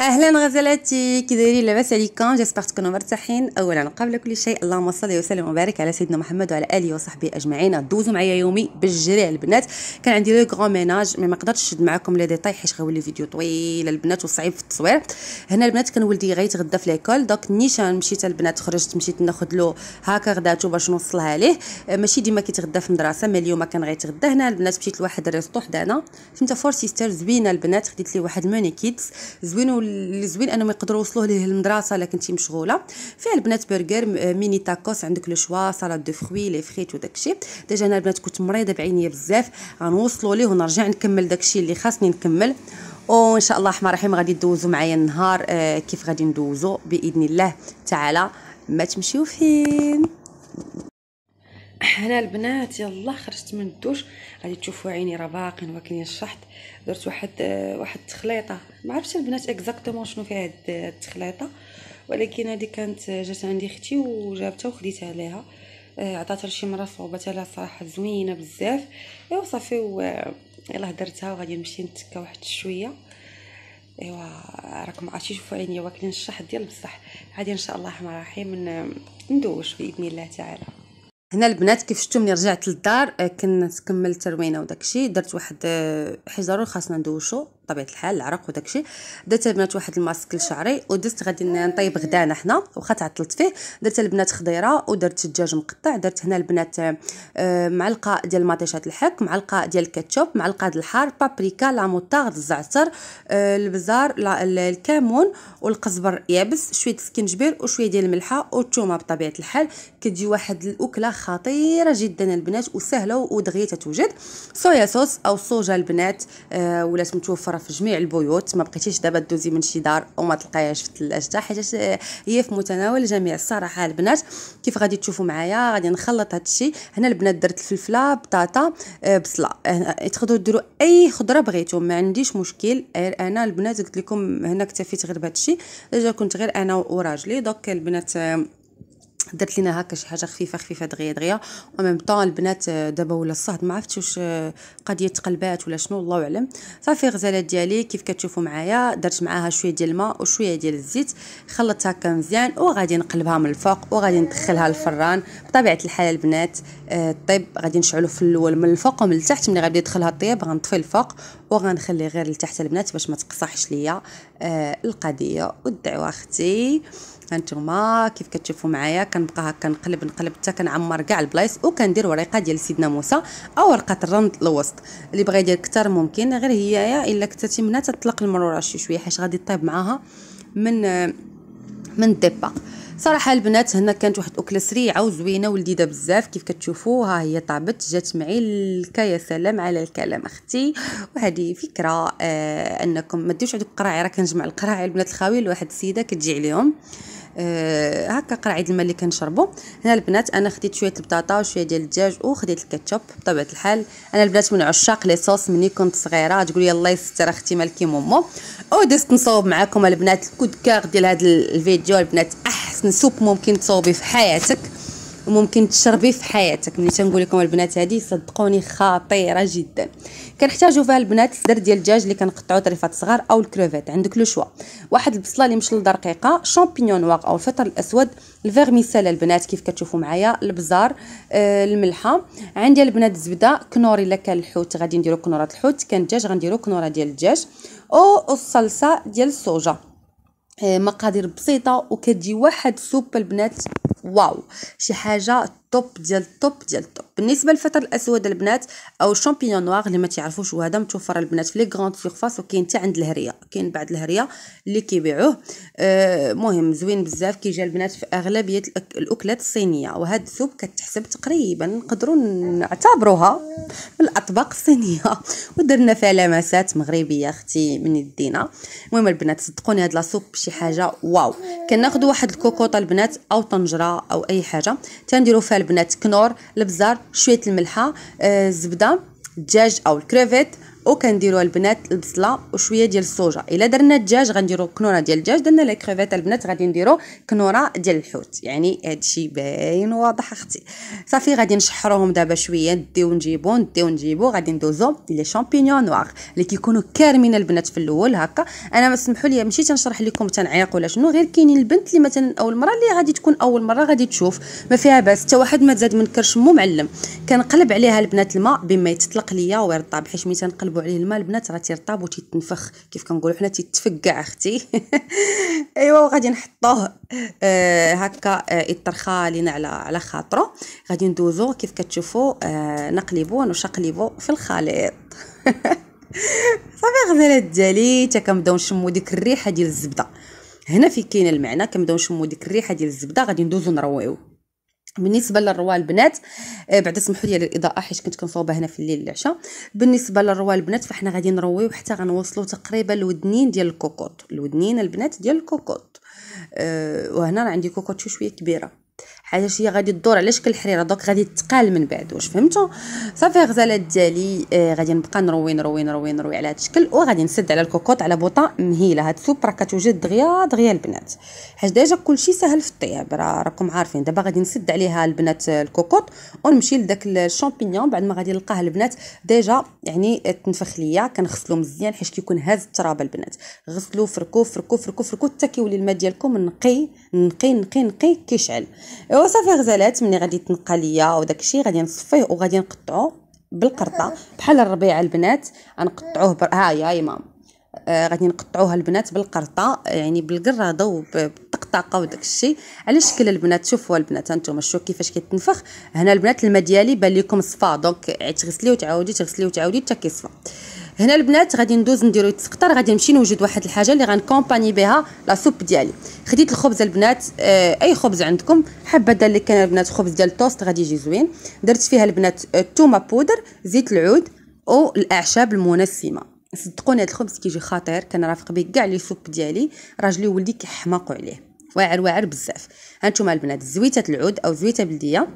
اهلا غزلاتي كي دايرين لاباس عليكم جيسبر تكونوا مرتاحين اولا قبل كل شيء اللهم صل وسلم وبارك على سيدنا محمد وعلى اله وصحبه اجمعين دوزوا معايا يومي بالجري البنات كان عندي لو غران ميناج مي ما قدرتش نشد معكم لي ديتاي حيت غيولي فيديو طويل البنات وصعيب في التصوير هنا البنات كان ولدي غيتغدى في ليكول دونك نيشان مشيت البنات خرجت مشيت ناخذ له هكا غداتو باش نوصلها ليه ماشي ديما كيتغدى في المدرسه مي اليوم كان غيتغدى هنا البنات مشيت لواحد الريستو حدانا فهمت فور سيستر زوينه البنات خديت لي واحد موني كيدز زوينه اللي زوين انهم يقدروا يوصلوه ليه المدرسه الا كنتي مشغوله فيها البنات برجر ميني تاكوس عندك لو شوا سالاد دو فروي لي فريت وداكشي ديجا انا البنات كنت مريضه بعينيا بزاف غنوصلوا ليه ونرجع نكمل داكشي اللي خاصني نكمل وان شاء الله الرحمن الرحيم غادي دوزوا معايا النهار آه، كيف غادي ندوزو باذن الله تعالى ما تمشيو فين هنا البنات يلا خرجت من الدوش غادي تشوفوا عيني راه باقين واكلين الشحط درت واحد واحد التخليطه ما عرفتش البنات اكزاكتومون شنو فيها هاد التخليطه ولكن هذه كانت جات عندي اختي وجابتها وخديتها ليها آه، عطاتها لشي مره صوبتها لها صراحه زوينه بزاف ايوا صافي يلاه درتها وغادي نمشي نتكا واحد شويه ايوا راكم عرفتي شوفوا عيني واكلين الشحط ديال بصح غادي ان شاء الله الرحمن الرحيم ندوش باذن الله تعالى هنا البنات كيف شفتوا ملي رجعت للدار آه، كنت كملت روينه وداكشي درت واحد آه، حجر خاصنا ندوشو بطبيعه الحال العرق وداكشي درت البنات واحد الماسك لشعري ودست غادي نطيب غدانا حنا واخا تعطلت فيه درت البنات خضيره ودرت الدجاج مقطع درت هنا البنات آه، معلقه ديال مطيشات الحك معلقه ديال الكاتشوب معلقه ديال الحار بابريكا لا موطارد الزعتر آه، البزار الكمون والقزبر يابس شويه السكنجبير وشويه ديال الملحه والثومه بطبيعه الحال كتجي واحد الاكله خطيره جدا البنات وسهله ودغيا تتوجد صويا صوص او صوجه البنات آه، ولات متوفره راه في جميع البيوت ما بقيتيش دابا دوزي من شي دار وما تلقايهاش في الثلاجه حيت هي في متناول الجميع الصراحه البنات كيف غادي تشوفوا معايا غادي نخلط هذا الشيء هنا البنات درت الفلفله بطاطا آه، بصله تقدروا ديروا اي خضره بغيتو ما عنديش مشكل انا البنات قلت لكم هنا اكتفيت غير بهذا الشيء ديجا كنت غير انا وراجلي دوك البنات آه، درت لينا هكا شي حاجه خفيفه خفيفه دغيا دغيا وميم طون البنات آه، دابا ولا الصهد ما عرفتش واش آه، قضيه تقلبات ولا شنو الله اعلم صافي غزاله ديالي كيف كتشوفوا معايا درت معاها شويه ديال الماء وشويه ديال الزيت خلطت هكا مزيان وغادي نقلبها من الفوق وغادي ندخلها الفران بطبيعه الحال البنات آه، الطيب غادي نشعلو في الاول من الفوق ومن التحت ملي غادي يدخلها طيب غنطفي الفوق وغنخلي غير لتحت البنات باش ما تقصحش ليا القضيه ودعوا اختي هانتوما كيف كتشوفوا معايا كنبقى هكا نقلب نقلب حتى كنعمر كاع البلايص وكندير ورقه ديال سيدنا موسى او ورقه الرند الوسط اللي بغى يدير كثر ممكن غير يا الا كثرتي منها تطلق المروره شي شويه حيت غادي طيب معاها من من الديبا صراحه البنات هنا كانت واحد اكله سريعه وزوينه ولذيذه بزاف كيف كتشوفوا ها هي طابت جات معي الكا يا سلام على الكلام اختي وهذه فكره آه انكم ما ديروش هذوك قراعي راه كنجمع القراعي البنات الخاوي لواحد السيده كتجي عليهم أه هكا قرعيد الماء اللي كنشربو هنا البنات انا خديت شويه البطاطا وشويه ديال الدجاج وخديت الكاتشب بطبيعه الحال انا البنات من عشاق لي صوص مني كنت صغيره تقول الله يستر اختي مالكي مومو ودست نصوب معكم البنات الكود كار ديال هذا الفيديو البنات احسن سوب ممكن تصوبي في حياتك وممكن تشربي في حياتك ملي تنقول لكم البنات هذه صدقوني خطيره جدا كنحتاجوا فيها البنات الصدر ديال الدجاج اللي كنقطعوا طريفات صغار او الكروفيت عندك لو شوا واحد البصله اللي مشلده رقيقه شامبينيون واغ او الفطر الاسود الفيرميسال البنات كيف كتشوفوا معايا البزار آه الملحه عندي البنات الزبده كنور الا كان الحوت غادي نديرو كنوره الحوت كان الدجاج غنديرو كنوره ديال الدجاج او الصلصه ديال الصوجه مقادير بسيطه وكتجي واحد سوب البنات واو شي حاجه التوب ديال التوب ديال التوب بالنسبه للفطر الاسود البنات او الشامبينيون نوار اللي ما تعرفوش وهذا متوفر البنات في لي غراند سيرفاس وكاين حتى عند الهريه كاين بعض الهريه اللي كيبيعوه آه مهم زوين بزاف كيجي البنات في اغلبيه الاكلات الصينيه وهاد السوب كتحسب تقريبا نقدروا نعتبروها من الاطباق الصينيه ودرنا فيها لمسات مغربيه اختي من يدينا المهم البنات صدقوني هاد سوب شي حاجه واو كناخذ واحد الكوكوطه البنات او طنجره او اي حاجه تنديروا فيها البنات كنور البزار شويه الملحه آه، الزبده الدجاج او الكريفيت وكنديروها البنات البصله وشويه ديال الصوجه الا درنا الدجاج غنديرو كنوره ديال الدجاج درنا لي كريفات البنات غادي نديرو كنوره ديال الحوت يعني هادشي باين واضح اختي صافي غادي نشحروهم دابا شويه نديو نجيبو نديو نجيبو غادي ندوزو لي شامبينيون نوار اللي كيكونوا كارمين البنات في الاول هكا انا ما سمحوا لي ماشي تنشرح لكم تنعيق ولا شنو غير كاينين البنت اللي مثلا اول مره اللي غادي تكون اول مره غادي تشوف ما فيها باس حتى واحد ما من كرش مو معلم كنقلب عليها البنات الماء بما يتطلق ليا ويرطاب حيت ملي تنقلبوا عليه الماء البنات راه تيرطاب وتيتنفخ كيف كنقولوا حنا تيتفكع اختي ايوا وغادي نحطوه آه هكا آه لينا على على خاطرو غادي ندوزو كيف كتشوفوا آه نقلبوه ونشقلبوه في الخليط صافي غزالات ديالي تا كنبداو نشمو ديك الريحه ديال الزبده هنا في كاين المعنى كنبداو نشمو ديك الريحه ديال الزبده غادي ندوزو نرويو بالنسبه للروا البنات آه، بعد سمحوا لي للاضاءه الاضاءه حيت كنت كنصوبه هنا في الليل العشاء بالنسبه للروا البنات فاحنا غادي نرويو حتى غنوصلوا تقريبا الودنين ديال الكوكوط الودنين البنات ديال الكوكوط أه وهنا عندي كوكوط شويه كبيره حاجه هي غادي تدور على شكل حريره دوك غادي تقال من بعد واش فهمتوا صافي غزاله ديالي آه غادي نبقى نروي نروي نروي نروي على هذا الشكل وغادي نسد على الكوكوط على بوطه مهيله هاد السوب راه كتوجد دغيا دغيا البنات حيت ديجا كلشي سهل في الطياب راه راكم عارفين دابا غادي نسد عليها البنات الكوكوط ونمشي لداك الشامبينيون بعد ما غادي نلقاه البنات ديجا يعني تنفخ ليا كنغسلو مزيان حيت كيكون هاز التراب البنات غسلو فركو فركو فركو فركو حتى كيولي الماء ديالكم نقي نقي نقي نقي كيشعل صافي غزالات ملي غادي تنقى ليا وداكشي غادي نصفيه وغادي نقطعو بالقرطه بحال الربيع البنات غنقطعوه بر... هايا يا مام آه غادي نقطعوها البنات بالقرطه يعني بالقراده وبالطقطقه وداك الشيء على شكل البنات شوفوا البنات هانتوما شوفوا كيفاش كيتنفخ هنا البنات الماء ديالي بان لكم صفا دونك تغسليه وتعاودي تغسليه وتعاودي حتى كيصفى هنا البنات غادي ندوز نديرو يتسقطر غادي نمشي نوجد واحد الحاجه اللي غنكومباني بها لا سوب ديالي خديت الخبز البنات آه اي خبز عندكم حبه دار اللي كان البنات خبز ديال التوست غادي يجي زوين درت فيها البنات الثومه آه، بودر زيت العود او الاعشاب المنسمه صدقوني هذا الخبز كيجي خطير كنرافق به كاع لي سوب ديالي راجلي وولدي كيحماقوا عليه واعر واعر بزاف هانتوما البنات زويته العود او زويته بلديه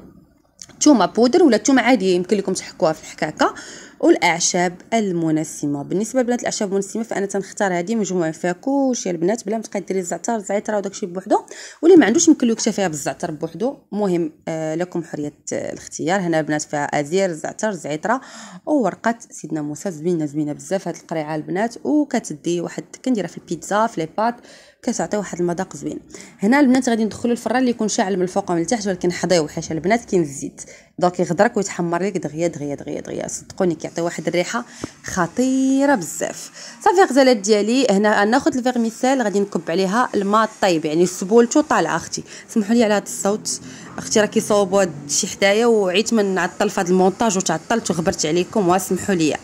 ثومه بودر ولا ثومه عاديه يمكن لكم تحكوها في الحكاكه والاعشاب المنسمه بالنسبه لبنات الاعشاب المنسمه فانا تنختار هذه مجموعه فيها كلشي البنات بلا ما تبقى ديري الزعتر الزعتره وداكشي بوحدو واللي ما عندوش له فيها بالزعتر بوحدو مهم آه لكم حريه الاختيار هنا البنات فيها ازير الزعتر الزعتره وورقه سيدنا موسى زوينه زوينه بزاف هذه القريعه البنات وكتدي واحد كنديرها في البيتزا في لي بات كتعطي واحد المذاق زوين هنا البنات غادي ندخلوا الفران اللي يكون شاعل من الفوق ومن التحت ولكن حضيوه حيت البنات كاين الزيت دونك يغدرك ويتحمر لك دغيا دغيا دغيا دغيا صدقوني كيعطي واحد الريحه خطيره بزاف صافي غزالات ديالي هنا ناخذ الفيرميسيل غادي نكب عليها الماء طيب يعني سبولتو طالعه اختي سمحوا لي على هذا الصوت اختي راه كيصاوبوا هادشي حدايا وعيت من نعطل في هذا المونتاج وتعطلت وغبرت عليكم واسمحوا لي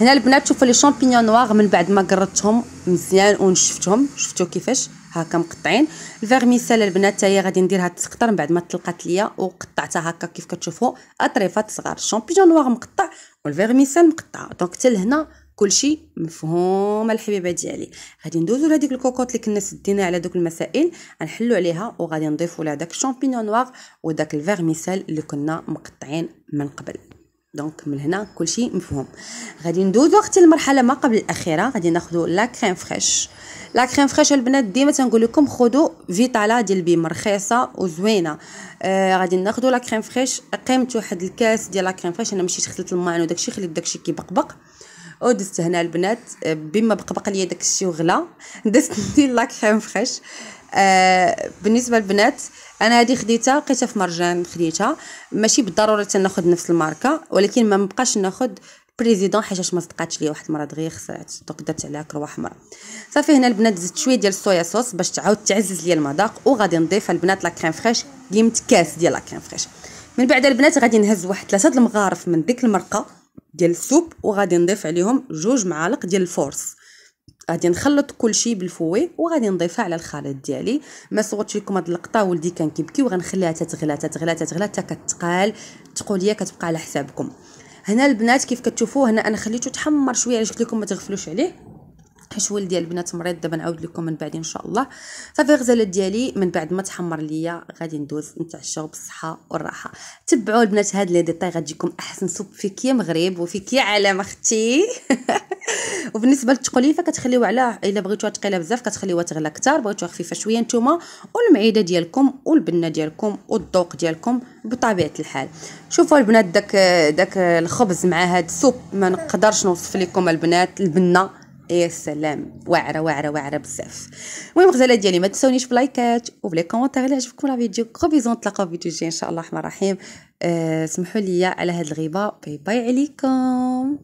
هنا البنات شوفوا لي شامبينيون نوار من بعد ما قرطتهم مزيان ونشفتهم شفتوا كيفاش هاكا مقطعين الفيرميسال البنات تاهي غادي نديرها تسقطر من بعد ما تلقات ليا وقطعتها هكا كيف كتشوفوا اطريفات صغار الشامبينيون نوار مقطع والفيرميسال مقطع دونك حتى لهنا كلشي مفهوم الحبيبه ديالي غادي ندوزو لهاديك الكوكوط اللي كنا سدينا على دوك المسائل غنحلو عليها وغادي نضيفو لها داك الشامبينيون نوار وداك الفيرميسال اللي كنا مقطعين من قبل دونك من هنا كلشي مفهوم غادي ندوزو اختي المرحله ما قبل الاخيره غادي ناخذ لا كريم فريش لا كريم فريش البنات ديما تنقول لكم خذوا فيتالا ديال البيم رخيصه وزوينه آه غادي ناخذ لا كريم فريش قيمته واحد الكاس ديال لا كريم فريش انا مشيت خديت المان وداكشي خليت داكشي كيبقبق ودزت هنا البنات آه، بما بقبق ليا داكشي وغلا دزت ندير لا كريم فريش آه بالنسبه للبنات انا هذه خديتها لقيتها في مرجان خديتها ماشي بالضروره تناخد نفس الماركه ولكن ما مبقاش ناخذ بريزيدون حيت ما صدقاتش ليا واحد المره دغيا خسرات دوك درت عليها كروه حمراء صافي هنا البنات زدت شويه ديال الصويا صوص باش تعاود تعزز ليا المذاق وغادي نضيف البنات لا كريم فريش قيمه كاس ديال لا كريم فريش من بعد البنات غادي نهز واحد ثلاثه المغارف من ديك المرقه ديال السوب وغادي نضيف عليهم جوج معالق ديال الفورس غادي نخلط كل شيء بالفوي وغادي نضيفها على الخليط ديالي ما صورتش لكم هاد اللقطه ولدي كان كيبكي وغنخليها تتغلى تتغلى تتغلى حتى كتقال لي كتبقى على حسابكم هنا البنات كيف كتشوفوا هنا انا خليته تحمر شويه علاش قلت لكم ما تغفلوش عليه حيت ولدي ديال البنات مريض دابا نعاود لكم من بعد ان شاء الله صافي غزاله ديالي من بعد ما تحمر ليا غادي ندوز نتعشاو بالصحه والراحه تبعوا البنات هاد لي ديطاي غتجيكم احسن سوب فيكيه مغرب وفيكيه عالم اختي وبالنسبه للتقليفه كتخليوها على الا بغيتوها ثقيله بزاف كتخليوها تغلى كثار بغيتوها خفيفه شويه نتوما والمعده ديالكم والبنه ديالكم والذوق ديالكم بطبيعه الحال شوفوا البنات داك داك الخبز مع هاد السوب ما نقدرش نوصف لكم البنات البنه يا سلام واعره واعره واعره بزاف المهم غزاله ديالي ما تنساونيش بلايكات وبلي كومونتير الا عجبكم لا فيديو كرو بيزون نتلاقاو في فيديو جاي ان شاء الله الرحمن الرحيم أه سمحوا لي على هاد الغيبه باي باي عليكم